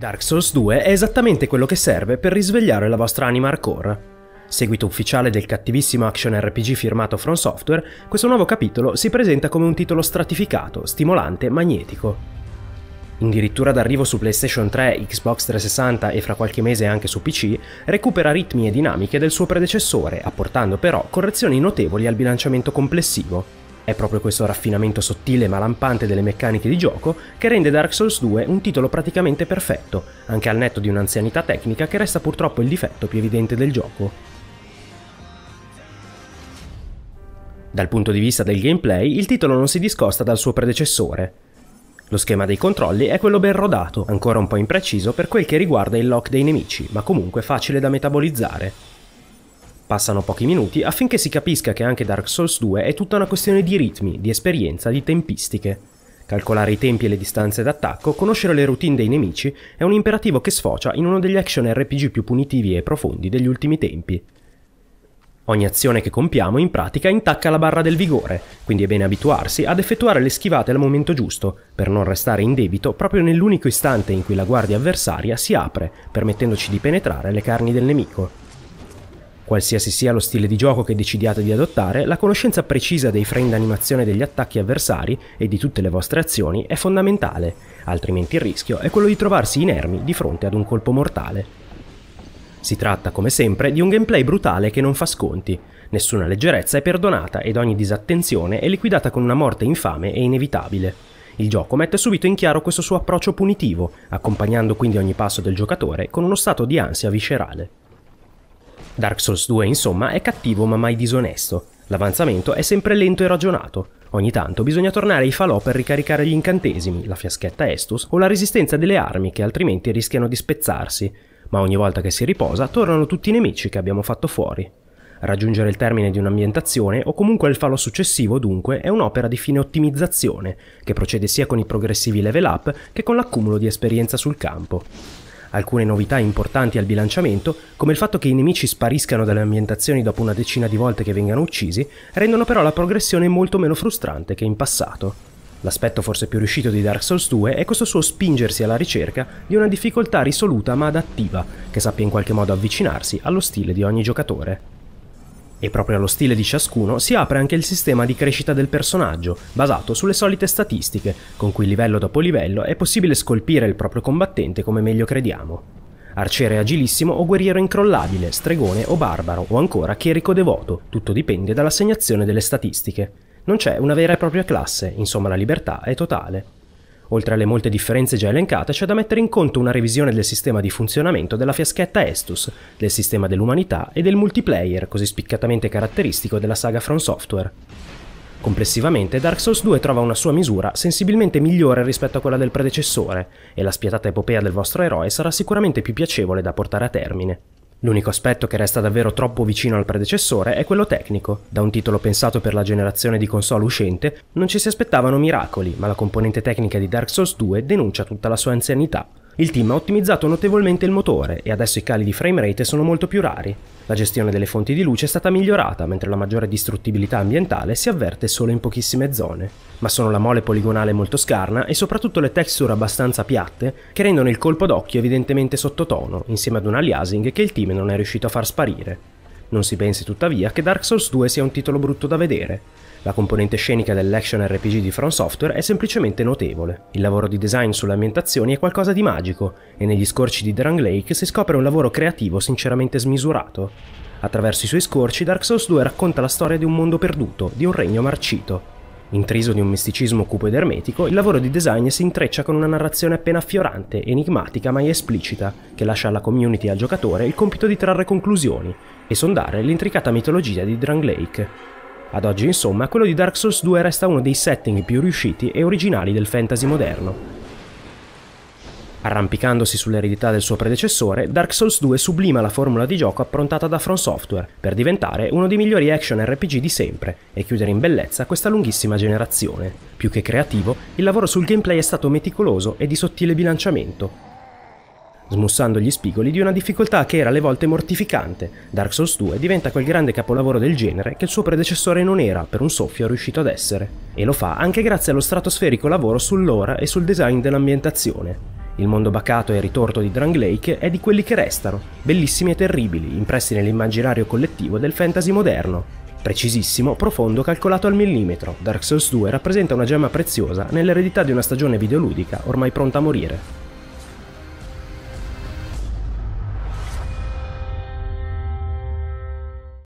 Dark Souls 2 è esattamente quello che serve per risvegliare la vostra anima hardcore. Seguito ufficiale del cattivissimo action RPG firmato From Software, questo nuovo capitolo si presenta come un titolo stratificato, stimolante, magnetico. Addirittura d'arrivo su PlayStation 3, Xbox 360 e fra qualche mese anche su PC, recupera ritmi e dinamiche del suo predecessore, apportando però correzioni notevoli al bilanciamento complessivo. È proprio questo raffinamento sottile ma lampante delle meccaniche di gioco che rende Dark Souls 2 un titolo praticamente perfetto, anche al netto di un'anzianità tecnica che resta purtroppo il difetto più evidente del gioco. Dal punto di vista del gameplay, il titolo non si discosta dal suo predecessore. Lo schema dei controlli è quello ben rodato, ancora un po' impreciso per quel che riguarda il lock dei nemici, ma comunque facile da metabolizzare. Passano pochi minuti affinché si capisca che anche Dark Souls 2 è tutta una questione di ritmi, di esperienza, di tempistiche. Calcolare i tempi e le distanze d'attacco, conoscere le routine dei nemici, è un imperativo che sfocia in uno degli action RPG più punitivi e profondi degli ultimi tempi. Ogni azione che compiamo in pratica intacca la barra del vigore, quindi è bene abituarsi ad effettuare le schivate al momento giusto, per non restare in debito proprio nell'unico istante in cui la guardia avversaria si apre, permettendoci di penetrare le carni del nemico. Qualsiasi sia lo stile di gioco che decidiate di adottare, la conoscenza precisa dei frame d'animazione degli attacchi avversari e di tutte le vostre azioni è fondamentale, altrimenti il rischio è quello di trovarsi inermi di fronte ad un colpo mortale. Si tratta, come sempre, di un gameplay brutale che non fa sconti. Nessuna leggerezza è perdonata ed ogni disattenzione è liquidata con una morte infame e inevitabile. Il gioco mette subito in chiaro questo suo approccio punitivo, accompagnando quindi ogni passo del giocatore con uno stato di ansia viscerale. Dark Souls 2 insomma è cattivo ma mai disonesto. L'avanzamento è sempre lento e ragionato. Ogni tanto bisogna tornare ai falò per ricaricare gli incantesimi, la fiaschetta Estus o la resistenza delle armi che altrimenti rischiano di spezzarsi, ma ogni volta che si riposa tornano tutti i nemici che abbiamo fatto fuori. Raggiungere il termine di un'ambientazione o comunque il falò successivo dunque è un'opera di fine ottimizzazione che procede sia con i progressivi level up che con l'accumulo di esperienza sul campo. Alcune novità importanti al bilanciamento, come il fatto che i nemici spariscano dalle ambientazioni dopo una decina di volte che vengano uccisi, rendono però la progressione molto meno frustrante che in passato. L'aspetto forse più riuscito di Dark Souls 2 è questo suo spingersi alla ricerca di una difficoltà risoluta ma adattiva, che sappia in qualche modo avvicinarsi allo stile di ogni giocatore. E proprio allo stile di ciascuno si apre anche il sistema di crescita del personaggio, basato sulle solite statistiche, con cui livello dopo livello è possibile scolpire il proprio combattente come meglio crediamo. Arciere agilissimo o guerriero incrollabile, stregone o barbaro o ancora chierico devoto, tutto dipende dall'assegnazione delle statistiche. Non c'è una vera e propria classe, insomma la libertà è totale. Oltre alle molte differenze già elencate, c'è da mettere in conto una revisione del sistema di funzionamento della fiaschetta Estus, del sistema dell'umanità e del multiplayer, così spiccatamente caratteristico della saga From Software. Complessivamente, Dark Souls 2 trova una sua misura sensibilmente migliore rispetto a quella del predecessore, e la spietata epopea del vostro eroe sarà sicuramente più piacevole da portare a termine. L'unico aspetto che resta davvero troppo vicino al predecessore è quello tecnico. Da un titolo pensato per la generazione di console uscente, non ci si aspettavano miracoli, ma la componente tecnica di Dark Souls 2 denuncia tutta la sua anzianità. Il team ha ottimizzato notevolmente il motore e adesso i cali di framerate sono molto più rari. La gestione delle fonti di luce è stata migliorata, mentre la maggiore distruttibilità ambientale si avverte solo in pochissime zone. Ma sono la mole poligonale molto scarna e soprattutto le texture abbastanza piatte che rendono il colpo d'occhio evidentemente sottotono, insieme ad un aliasing che il team non è riuscito a far sparire. Non si pensi tuttavia che Dark Souls 2 sia un titolo brutto da vedere. La componente scenica dell'action RPG di From Software è semplicemente notevole. Il lavoro di design sulle ambientazioni è qualcosa di magico, e negli scorci di Drang Lake si scopre un lavoro creativo sinceramente smisurato. Attraverso i suoi scorci, Dark Souls 2 racconta la storia di un mondo perduto, di un regno marcito. Intriso di un misticismo cupo ed ermetico, il lavoro di design si intreccia con una narrazione appena affiorante, enigmatica ma esplicita, che lascia alla community e al giocatore il compito di trarre conclusioni e sondare l'intricata mitologia di Drang Lake. Ad oggi, insomma, quello di Dark Souls 2 resta uno dei setting più riusciti e originali del fantasy moderno. Arrampicandosi sull'eredità del suo predecessore, Dark Souls 2 sublima la formula di gioco approntata da From Software per diventare uno dei migliori action RPG di sempre e chiudere in bellezza questa lunghissima generazione. Più che creativo, il lavoro sul gameplay è stato meticoloso e di sottile bilanciamento, smussando gli spigoli di una difficoltà che era alle volte mortificante. Dark Souls 2 diventa quel grande capolavoro del genere che il suo predecessore non era, per un soffio, riuscito ad essere. E lo fa anche grazie allo stratosferico lavoro sull'ora e sul design dell'ambientazione. Il mondo bacato e ritorto di Drang Lake è di quelli che restano, bellissimi e terribili, impressi nell'immaginario collettivo del fantasy moderno. Precisissimo, profondo, calcolato al millimetro, Dark Souls 2 rappresenta una gemma preziosa nell'eredità di una stagione videoludica ormai pronta a morire.